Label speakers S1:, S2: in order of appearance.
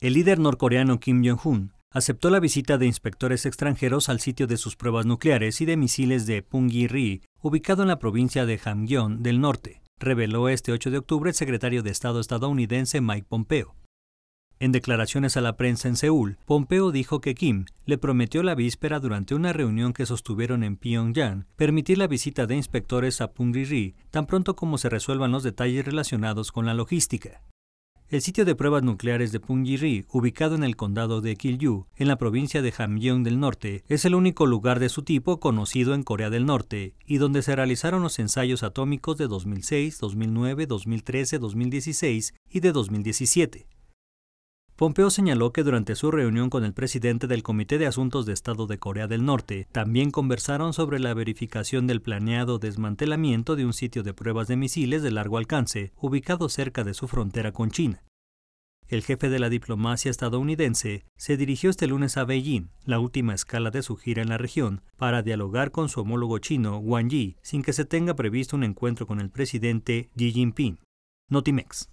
S1: El líder norcoreano Kim Jong-un aceptó la visita de inspectores extranjeros al sitio de sus pruebas nucleares y de misiles de Punggye-ri, ubicado en la provincia de Hamgyong del norte, reveló este 8 de octubre el secretario de Estado estadounidense Mike Pompeo. En declaraciones a la prensa en Seúl, Pompeo dijo que Kim le prometió la víspera durante una reunión que sostuvieron en Pyongyang permitir la visita de inspectores a Punggye-ri tan pronto como se resuelvan los detalles relacionados con la logística. El sitio de pruebas nucleares de Punggye-ri, ubicado en el condado de Kilju, en la provincia de Hamgyong del Norte, es el único lugar de su tipo conocido en Corea del Norte y donde se realizaron los ensayos atómicos de 2006, 2009, 2013, 2016 y de 2017. Pompeo señaló que durante su reunión con el presidente del Comité de Asuntos de Estado de Corea del Norte, también conversaron sobre la verificación del planeado desmantelamiento de un sitio de pruebas de misiles de largo alcance, ubicado cerca de su frontera con China. El jefe de la diplomacia estadounidense se dirigió este lunes a Beijing, la última escala de su gira en la región, para dialogar con su homólogo chino, Wang Yi, sin que se tenga previsto un encuentro con el presidente Xi Jinping. Notimex.